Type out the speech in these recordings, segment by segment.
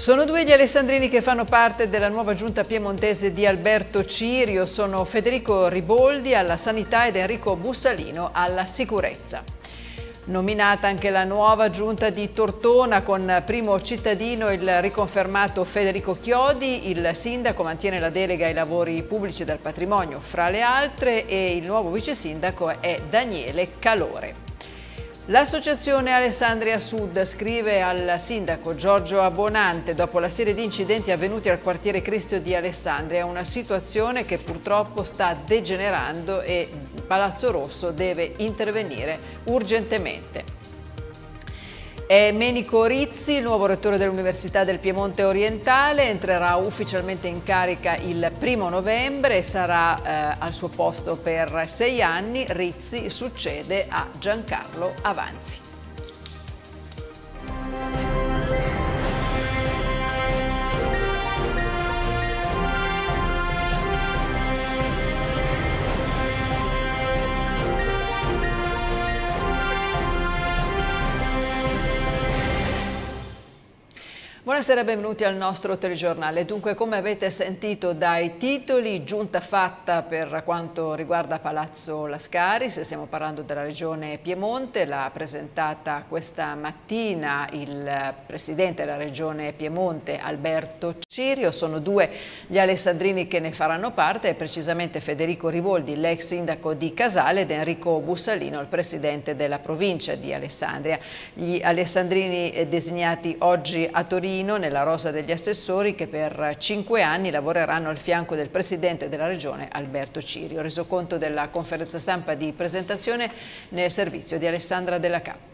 Sono due gli alessandrini che fanno parte della nuova giunta piemontese di Alberto Cirio, sono Federico Riboldi alla sanità ed Enrico Bussalino alla sicurezza. Nominata anche la nuova giunta di Tortona con primo cittadino il riconfermato Federico Chiodi, il sindaco mantiene la delega ai lavori pubblici del patrimonio fra le altre e il nuovo vice sindaco è Daniele Calore. L'associazione Alessandria Sud scrive al sindaco Giorgio Abbonante dopo la serie di incidenti avvenuti al quartiere Cristo di Alessandria, una situazione che purtroppo sta degenerando e Palazzo Rosso deve intervenire urgentemente. È Menico Rizzi, il nuovo rettore dell'Università del Piemonte Orientale, entrerà ufficialmente in carica il primo novembre e sarà eh, al suo posto per sei anni. Rizzi succede a Giancarlo Avanzi. Buonasera e benvenuti al nostro telegiornale. Dunque, come avete sentito dai titoli, giunta fatta per quanto riguarda Palazzo Lascaris, stiamo parlando della regione Piemonte, l'ha presentata questa mattina il presidente della regione Piemonte, Alberto Cirio. Sono due gli alessandrini che ne faranno parte, precisamente Federico Rivoldi, l'ex sindaco di Casale, ed Enrico Bussalino, il presidente della provincia di Alessandria. Gli alessandrini eh, designati oggi a Torino Marino nella rosa degli assessori che per cinque anni lavoreranno al fianco del Presidente della Regione Alberto Cirio. Reso conto della conferenza stampa di presentazione nel servizio di Alessandra Della Cappa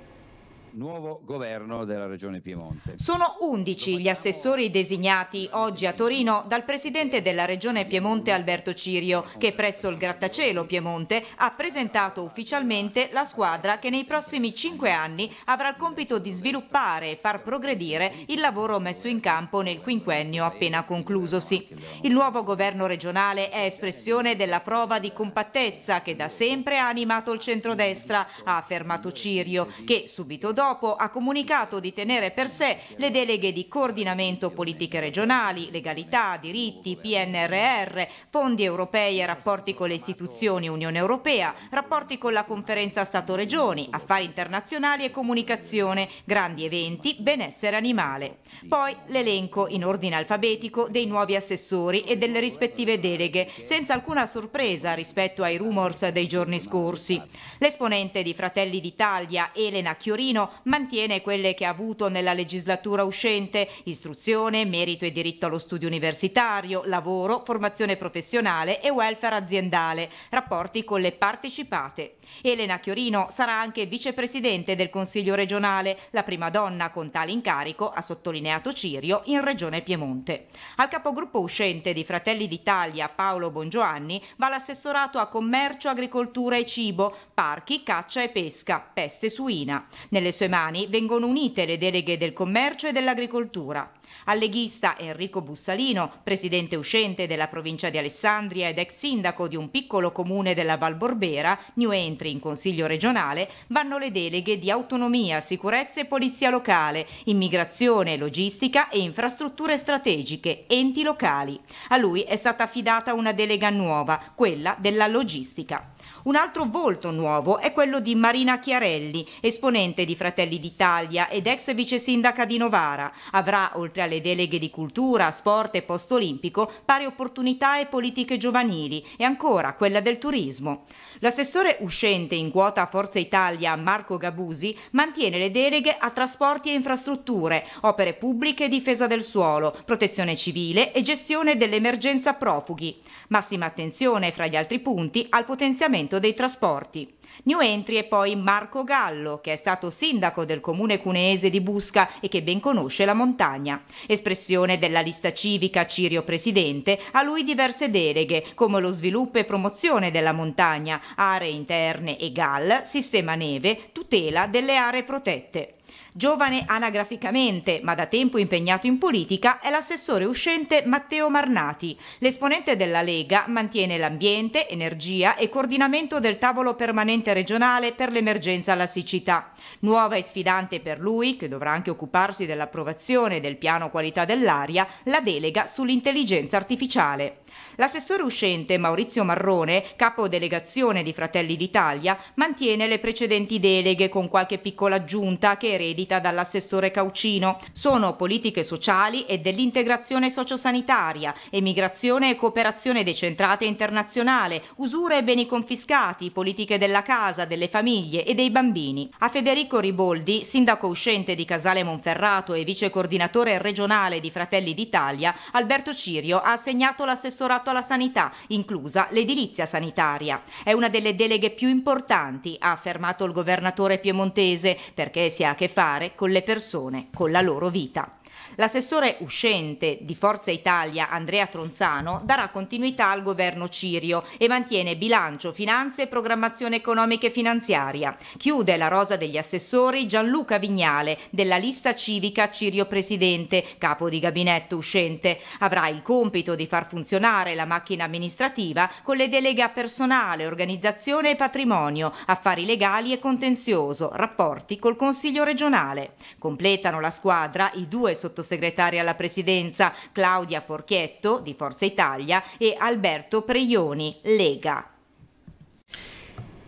nuovo governo della Regione Piemonte. Sono 11 gli assessori designati oggi a Torino dal Presidente della Regione Piemonte Alberto Cirio, che presso il grattacielo Piemonte ha presentato ufficialmente la squadra che nei prossimi 5 anni avrà il compito di sviluppare e far progredire il lavoro messo in campo nel quinquennio appena conclusosi. Il nuovo governo regionale è espressione della prova di compattezza che da sempre ha animato il centrodestra, ha affermato Cirio, che subito dopo dopo ha comunicato di tenere per sé le deleghe di coordinamento politiche regionali, legalità, diritti, PNRR, fondi europei e rapporti con le istituzioni Unione Europea, rapporti con la conferenza Stato-Regioni, affari internazionali e comunicazione, grandi eventi, benessere animale. Poi l'elenco in ordine alfabetico dei nuovi assessori e delle rispettive deleghe, senza alcuna sorpresa rispetto ai rumors dei giorni scorsi. L'esponente di Fratelli d'Italia, Elena Chiorino, mantiene quelle che ha avuto nella legislatura uscente, istruzione, merito e diritto allo studio universitario, lavoro, formazione professionale e welfare aziendale, rapporti con le partecipate. Elena Chiorino sarà anche vicepresidente del Consiglio regionale, la prima donna con tale incarico, ha sottolineato Cirio, in Regione Piemonte. Al capogruppo uscente di Fratelli d'Italia, Paolo Bongiovanni, va l'assessorato a commercio, agricoltura e cibo, parchi, caccia e pesca, peste suina. Nelle sue sue mani vengono unite le deleghe del commercio e dell'agricoltura. Al leghista Enrico Bussalino, presidente uscente della provincia di Alessandria ed ex sindaco di un piccolo comune della Val Borbera, new entry in consiglio regionale, vanno le deleghe di autonomia, sicurezza e polizia locale, immigrazione, logistica e infrastrutture strategiche, enti locali. A lui è stata affidata una delega nuova, quella della logistica. Un altro volto nuovo è quello di Marina Chiarelli, esponente di Fratelli d'Italia ed ex vice sindaca di Novara. Avrà, oltre alle deleghe di cultura, sport e post olimpico, pari opportunità e politiche giovanili e ancora quella del turismo. L'assessore uscente in quota Forza Italia, Marco Gabusi, mantiene le deleghe a trasporti e infrastrutture, opere pubbliche e difesa del suolo, protezione civile e gestione dell'emergenza profughi. Massima attenzione, fra gli altri punti, al potenziamento Dipartimento dei Trasporti. New entry è poi Marco Gallo, che è stato sindaco del comune cuneese di Busca e che ben conosce la montagna. Espressione della lista civica Cirio Presidente, a lui diverse deleghe, come lo sviluppo e promozione della montagna, aree interne e GAL, sistema neve, tutela delle aree protette. Giovane anagraficamente, ma da tempo impegnato in politica, è l'assessore uscente Matteo Marnati. L'esponente della Lega mantiene l'ambiente, energia e coordinamento del tavolo permanente regionale per l'emergenza alla siccità. Nuova e sfidante per lui, che dovrà anche occuparsi dell'approvazione del piano qualità dell'aria, la delega sull'intelligenza artificiale. L'assessore uscente Maurizio Marrone, capo delegazione di Fratelli d'Italia, mantiene le precedenti deleghe con qualche piccola aggiunta che eredita dall'assessore Caucino. Sono politiche sociali e dell'integrazione sociosanitaria, emigrazione e cooperazione decentrata internazionale, usura e beni confiscati, politiche della casa, delle famiglie e dei bambini. A Federico Riboldi, sindaco uscente di Casale Monferrato e vice coordinatore regionale di Fratelli d'Italia, Alberto Cirio ha assegnato l'assessore dell'assessorato alla sanità, inclusa l'edilizia sanitaria. È una delle deleghe più importanti, ha affermato il governatore piemontese, perché si ha a che fare con le persone, con la loro vita. L'assessore uscente di Forza Italia, Andrea Tronzano, darà continuità al governo Cirio e mantiene bilancio, finanze e programmazione economica e finanziaria. Chiude la rosa degli assessori Gianluca Vignale, della lista civica Cirio Presidente, capo di gabinetto uscente. Avrà il compito di far funzionare la macchina amministrativa con le deleghe a personale, organizzazione e patrimonio, affari legali e contenzioso, rapporti col Consiglio regionale. Completano la squadra i due sottoscrittori sottosegretaria alla presidenza Claudia Porchietto di Forza Italia e Alberto Preioni, Lega.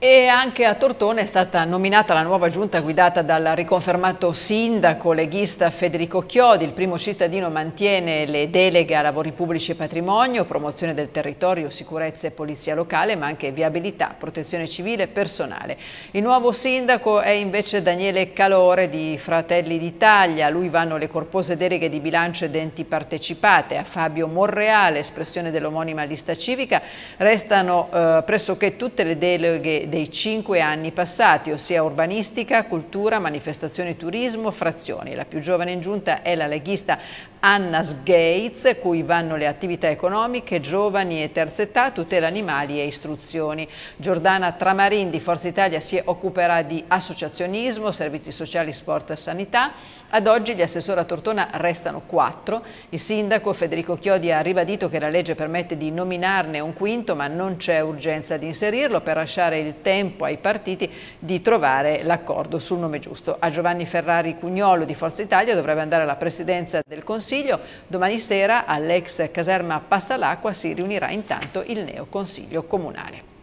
E anche a Tortone è stata nominata la nuova giunta guidata dal riconfermato sindaco leghista Federico Chiodi. Il primo cittadino mantiene le deleghe a lavori pubblici e patrimonio, promozione del territorio, sicurezza e polizia locale, ma anche viabilità, protezione civile e personale. Il nuovo sindaco è invece Daniele Calore di Fratelli d'Italia. A lui vanno le corpose deleghe di bilancio ed enti partecipate. A Fabio Monreale, espressione dell'omonima lista civica, restano eh, pressoché tutte le deleghe dei cinque anni passati, ossia urbanistica, cultura, manifestazioni, turismo, frazioni. La più giovane in giunta è la leghista Anna Sgates, cui vanno le attività economiche, giovani e terza età, tutela animali e istruzioni. Giordana Tramarin di Forza Italia si occuperà di associazionismo, servizi sociali, sport e sanità. Ad oggi gli assessori a Tortona restano quattro. Il sindaco Federico Chiodi ha ribadito che la legge permette di nominarne un quinto, ma non c'è urgenza di inserirlo per lasciare il tempo ai partiti di trovare l'accordo sul nome giusto. A Giovanni Ferrari Cugnolo di Forza Italia dovrebbe andare alla presidenza del Consiglio Consiglio. Domani sera all'ex caserma Passalacqua si riunirà intanto il neo Consiglio Comunale.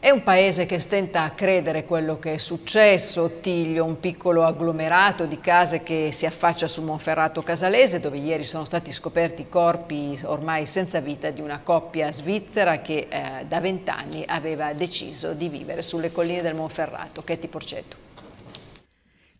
È un paese che stenta a credere quello che è successo. Tiglio, un piccolo agglomerato di case che si affaccia su Monferrato Casalese, dove ieri sono stati scoperti i corpi ormai senza vita di una coppia svizzera che eh, da vent'anni aveva deciso di vivere sulle colline del Monferrato. Chetti Porcetto.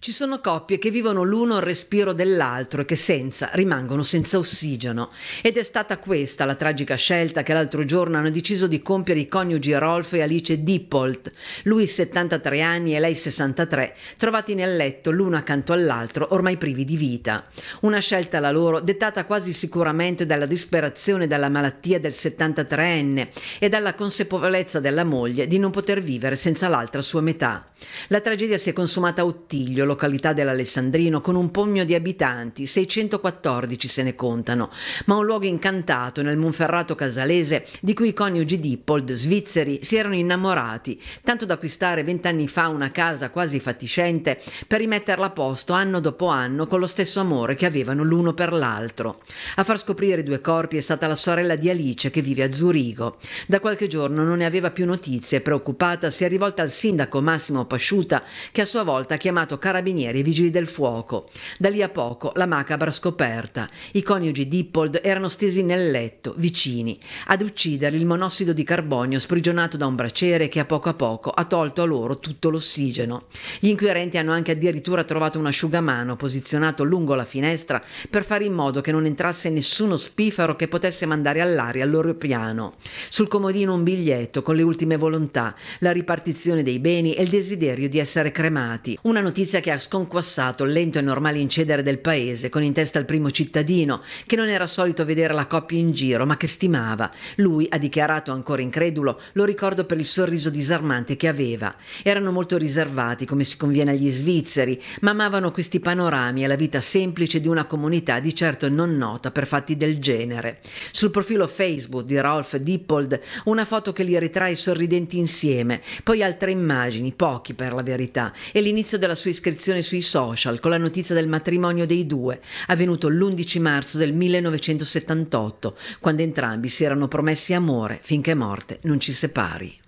Ci sono coppie che vivono l'uno al respiro dell'altro e che senza rimangono senza ossigeno. Ed è stata questa la tragica scelta che l'altro giorno hanno deciso di compiere i coniugi Rolf e Alice Dippolt, lui 73 anni e lei 63, trovati nel letto l'uno accanto all'altro, ormai privi di vita. Una scelta la loro dettata quasi sicuramente dalla disperazione dalla malattia del 73enne e dalla consapevolezza della moglie di non poter vivere senza l'altra sua metà. La tragedia si è consumata a Ottiglio, località dell'Alessandrino con un pugno di abitanti, 614 se ne contano, ma un luogo incantato nel Monferrato casalese di cui i coniugi Dippold, svizzeri, si erano innamorati, tanto da acquistare vent'anni fa una casa quasi fatiscente per rimetterla a posto anno dopo anno con lo stesso amore che avevano l'uno per l'altro. A far scoprire i due corpi è stata la sorella di Alice che vive a Zurigo. Da qualche giorno non ne aveva più notizie preoccupata si è rivolta al sindaco Massimo Pasciuta che a sua volta ha chiamato Carabinieri carabinieri e vigili del fuoco. Da lì a poco la macabra scoperta. I coniugi Dippold erano stesi nel letto, vicini, ad uccidere il monossido di carbonio sprigionato da un braciere che a poco a poco ha tolto a loro tutto l'ossigeno. Gli inquirenti hanno anche addirittura trovato un asciugamano posizionato lungo la finestra per fare in modo che non entrasse nessuno spifero che potesse mandare all'aria il loro piano. Sul comodino un biglietto con le ultime volontà, la ripartizione dei beni e il desiderio di essere cremati. Una notizia che che ha sconquassato il lento e normale incedere del paese, con in testa il primo cittadino, che non era solito vedere la coppia in giro, ma che stimava. Lui ha dichiarato ancora incredulo, lo ricordo per il sorriso disarmante che aveva. Erano molto riservati, come si conviene agli svizzeri, ma amavano questi panorami e la vita semplice di una comunità di certo non nota per fatti del genere. Sul profilo Facebook di Rolf Dippold una foto che li ritrae sorridenti insieme, poi altre immagini, pochi per la verità, e l'inizio della sua iscrizione un'iscrizione sui social con la notizia del matrimonio dei due, avvenuto l'11 marzo del 1978, quando entrambi si erano promessi amore finché morte non ci separi.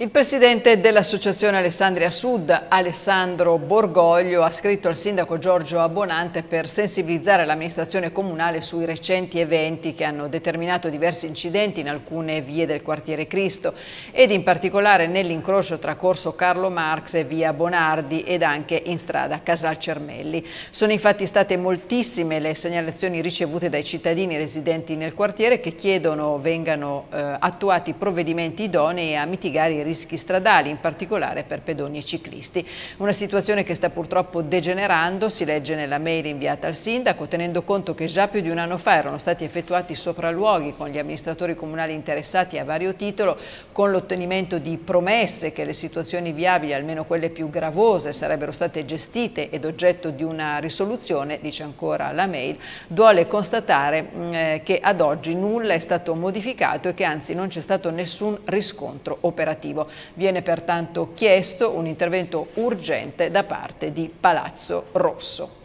Il presidente dell'Associazione Alessandria Sud, Alessandro Borgoglio, ha scritto al sindaco Giorgio Abbonante per sensibilizzare l'amministrazione comunale sui recenti eventi che hanno determinato diversi incidenti in alcune vie del quartiere Cristo ed in particolare nell'incrocio tra Corso Carlo Marx e via Bonardi ed anche in strada Casal Cermelli. Sono infatti state moltissime le segnalazioni ricevute dai cittadini residenti nel quartiere che chiedono vengano eh, attuati provvedimenti idonei a mitigare i rischi rischi stradali, in particolare per pedoni e ciclisti. Una situazione che sta purtroppo degenerando, si legge nella mail inviata al sindaco, tenendo conto che già più di un anno fa erano stati effettuati sopralluoghi con gli amministratori comunali interessati a vario titolo, con l'ottenimento di promesse che le situazioni viabili, almeno quelle più gravose, sarebbero state gestite ed oggetto di una risoluzione, dice ancora la mail, duole constatare mm, eh, che ad oggi nulla è stato modificato e che anzi non c'è stato nessun riscontro operativo. Viterbo. Viene pertanto chiesto un intervento urgente da parte di Palazzo Rosso.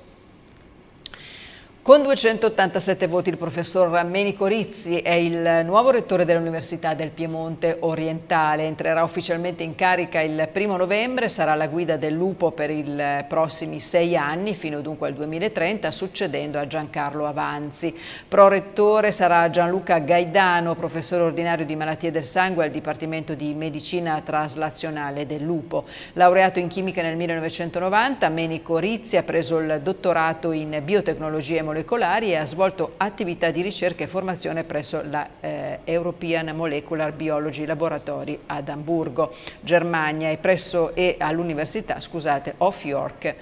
Con 287 voti il professor Rammenico Rizzi è il nuovo rettore dell'Università del Piemonte Orientale. Entrerà ufficialmente in carica il primo novembre, sarà la guida del Lupo per i prossimi sei anni, fino dunque al 2030, succedendo a Giancarlo Avanzi. Prorettore sarà Gianluca Gaidano, professore ordinario di malattie del sangue al Dipartimento di Medicina Traslazionale del Lupo. Laureato in chimica nel 1990, Menico Rizzi ha preso il dottorato in biotecnologia emologicamente molecolari e ha svolto attività di ricerca e formazione presso la eh, European Molecular Biology Laboratory ad Amburgo, Germania e presso e all'Università, scusate, of York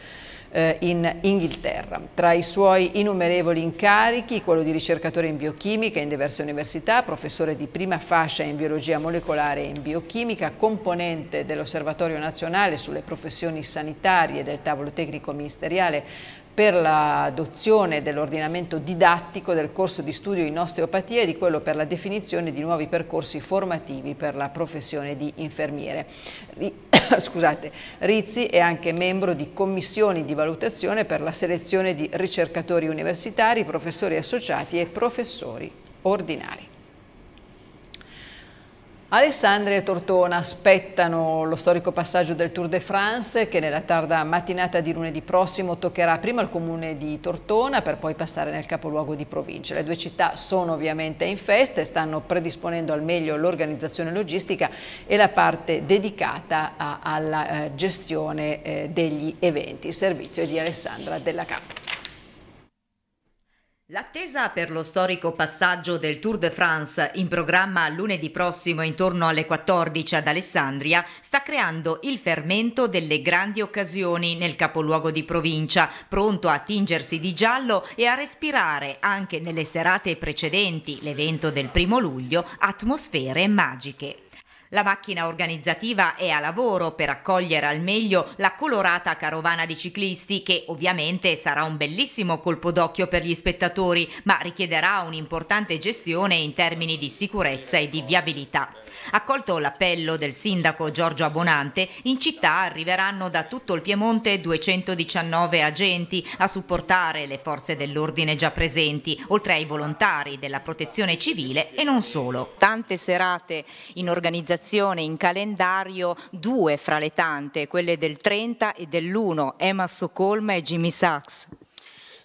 eh, in Inghilterra. Tra i suoi innumerevoli incarichi, quello di ricercatore in biochimica in diverse università, professore di prima fascia in biologia molecolare e in biochimica, componente dell'Osservatorio nazionale sulle professioni sanitarie del tavolo tecnico ministeriale per l'adozione dell'ordinamento didattico del corso di studio in osteopatia e di quello per la definizione di nuovi percorsi formativi per la professione di infermiere. Scusate, Rizzi è anche membro di commissioni di valutazione per la selezione di ricercatori universitari, professori associati e professori ordinari. Alessandria e Tortona aspettano lo storico passaggio del Tour de France che nella tarda mattinata di lunedì prossimo toccherà prima il comune di Tortona per poi passare nel capoluogo di provincia. Le due città sono ovviamente in festa e stanno predisponendo al meglio l'organizzazione logistica e la parte dedicata alla eh, gestione eh, degli eventi. Il servizio è di Alessandra Della Campa. L'attesa per lo storico passaggio del Tour de France in programma lunedì prossimo intorno alle 14 ad Alessandria sta creando il fermento delle grandi occasioni nel capoluogo di provincia, pronto a tingersi di giallo e a respirare anche nelle serate precedenti l'evento del primo luglio atmosfere magiche. La macchina organizzativa è a lavoro per accogliere al meglio la colorata carovana di ciclisti che ovviamente sarà un bellissimo colpo d'occhio per gli spettatori ma richiederà un'importante gestione in termini di sicurezza e di viabilità. Accolto l'appello del sindaco Giorgio Abonante, in città arriveranno da tutto il Piemonte 219 agenti a supportare le forze dell'ordine già presenti, oltre ai volontari della protezione civile e non solo. Tante serate in organizzazione, in calendario, due fra le tante, quelle del 30 e dell'1, Emma Stoccolma e Jimmy Sachs.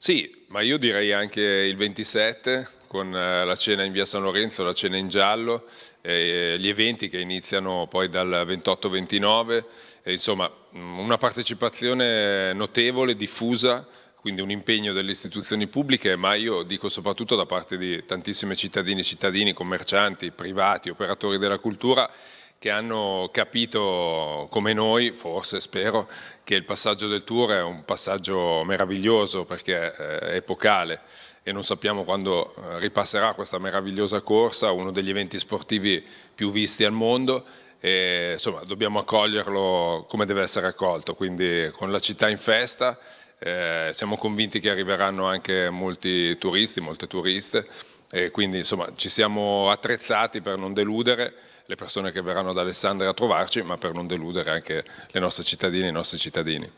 Sì, ma io direi anche il 27 con eh, la cena in via San Lorenzo, la cena in giallo eh, gli eventi che iniziano poi dal 28-29, insomma una partecipazione notevole, diffusa, quindi un impegno delle istituzioni pubbliche, ma io dico soprattutto da parte di tantissime cittadine e cittadini, commercianti, privati, operatori della cultura, che hanno capito come noi, forse spero, che il passaggio del tour è un passaggio meraviglioso perché eh, è epocale e non sappiamo quando eh, ripasserà questa meravigliosa corsa, uno degli eventi sportivi più visti al mondo. E, insomma, dobbiamo accoglierlo come deve essere accolto, quindi con la città in festa. Eh, siamo convinti che arriveranno anche molti turisti, molte turiste e quindi insomma ci siamo attrezzati per non deludere le persone che verranno ad Alessandria a trovarci ma per non deludere anche le nostre cittadine e i nostri cittadini.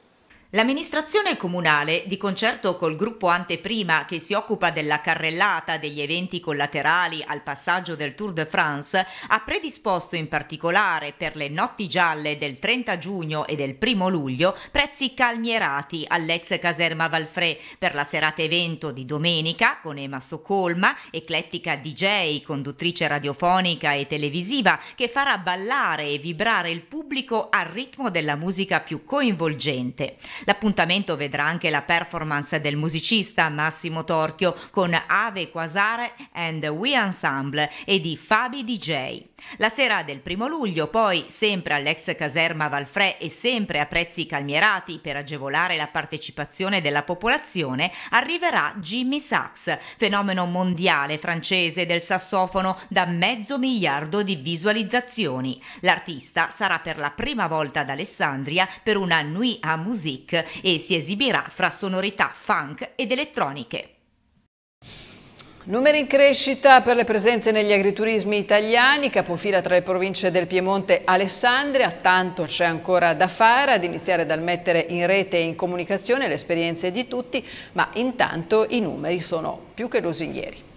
L'amministrazione comunale, di concerto col gruppo Anteprima che si occupa della carrellata degli eventi collaterali al passaggio del Tour de France, ha predisposto in particolare per le notti gialle del 30 giugno e del 1 luglio prezzi calmierati all'ex caserma Valfrè per la serata evento di domenica con Ema Socolma, eclettica DJ, conduttrice radiofonica e televisiva che farà ballare e vibrare il pubblico al ritmo della musica più coinvolgente. L'appuntamento vedrà anche la performance del musicista Massimo Torchio con Ave Quasare and We Ensemble e di Fabi DJ. La sera del primo luglio, poi, sempre all'ex caserma Valfrè e sempre a prezzi calmierati per agevolare la partecipazione della popolazione, arriverà Jimmy Sachs, fenomeno mondiale francese del sassofono da mezzo miliardo di visualizzazioni. L'artista sarà per la prima volta ad Alessandria per una Nuit à Musique Boutique e si esibirà fra sonorità funk ed elettroniche. Numeri in crescita per le presenze negli agriturismi italiani, capofila tra le province del Piemonte e Alessandria, tanto c'è ancora da fare, ad iniziare dal mettere in rete e in comunicazione le esperienze di tutti, ma intanto i numeri sono più che lusinghieri.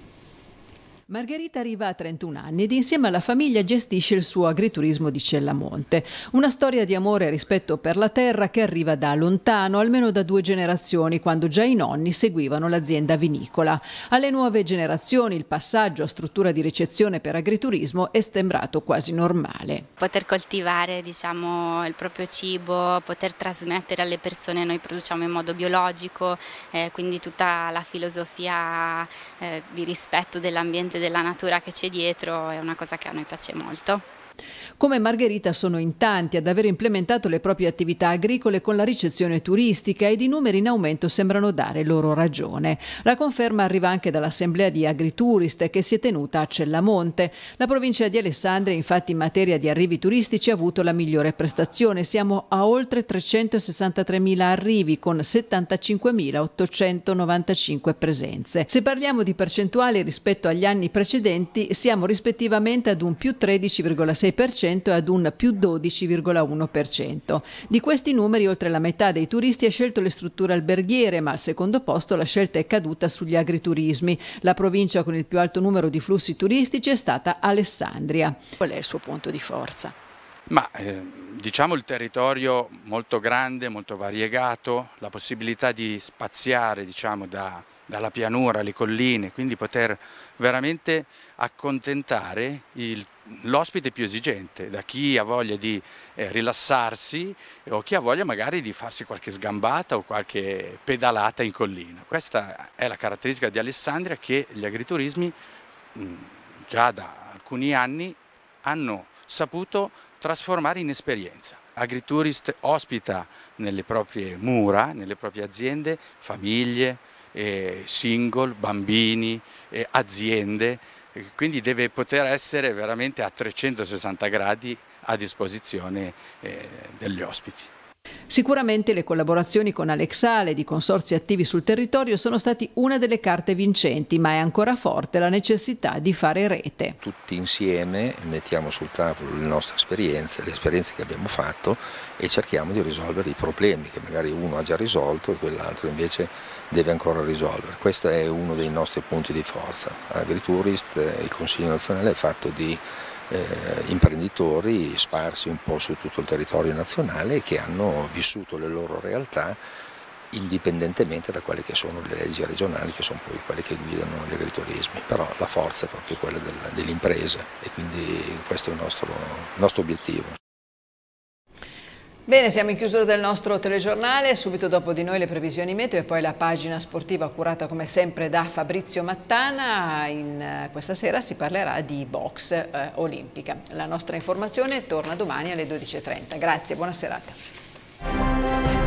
Margherita arriva a 31 anni ed insieme alla famiglia gestisce il suo agriturismo di Cellamonte. Una storia di amore e rispetto per la terra che arriva da lontano, almeno da due generazioni, quando già i nonni seguivano l'azienda vinicola. Alle nuove generazioni il passaggio a struttura di ricezione per agriturismo è sembrato quasi normale. Poter coltivare diciamo, il proprio cibo, poter trasmettere alle persone, noi produciamo in modo biologico, eh, quindi tutta la filosofia eh, di rispetto dell'ambiente della natura che c'è dietro è una cosa che a noi piace molto. Come Margherita sono in tanti ad aver implementato le proprie attività agricole con la ricezione turistica ed i numeri in aumento sembrano dare loro ragione. La conferma arriva anche dall'Assemblea di Agriturist che si è tenuta a Cellamonte. La provincia di Alessandria infatti in materia di arrivi turistici ha avuto la migliore prestazione. Siamo a oltre 363.000 arrivi con 75.895 presenze. Se parliamo di percentuali rispetto agli anni precedenti siamo rispettivamente ad un più 13,6% e ad un più 12,1%. Di questi numeri oltre la metà dei turisti ha scelto le strutture alberghiere, ma al secondo posto la scelta è caduta sugli agriturismi. La provincia con il più alto numero di flussi turistici è stata Alessandria. Qual è il suo punto di forza? Ma eh, diciamo il territorio molto grande, molto variegato, la possibilità di spaziare diciamo, da, dalla pianura alle colline, quindi poter veramente accontentare il l'ospite più esigente, da chi ha voglia di eh, rilassarsi o chi ha voglia magari di farsi qualche sgambata o qualche pedalata in collina. Questa è la caratteristica di Alessandria che gli agriturismi mh, mm, già da alcuni anni hanno saputo trasformare in esperienza. Agriturist ospita nelle proprie mura, nelle proprie aziende, famiglie, eh, single, bambini, eh, aziende quindi deve poter essere veramente a 360 gradi a disposizione eh, degli ospiti. Sicuramente le collaborazioni con Alexale e di consorzi attivi sul territorio sono stati una delle carte vincenti, ma è ancora forte la necessità di fare rete. Tutti insieme mettiamo sul tavolo le nostre esperienze, le esperienze che abbiamo fatto e cerchiamo di risolvere i problemi che magari uno ha già risolto e quell'altro invece deve ancora risolvere. Questo è uno dei nostri punti di forza. Agriturist, il Consiglio nazionale è fatto di eh, imprenditori sparsi un po' su tutto il territorio nazionale che hanno vissuto le loro realtà indipendentemente da quelle che sono le leggi regionali che sono poi quelle che guidano gli agriturismi, però la forza è proprio quella dell'impresa e quindi questo è il nostro, il nostro obiettivo. Bene, siamo in chiusura del nostro telegiornale, subito dopo di noi le previsioni meteo e poi la pagina sportiva curata come sempre da Fabrizio Mattana. In, eh, questa sera si parlerà di box eh, olimpica. La nostra informazione torna domani alle 12.30. Grazie, buona serata.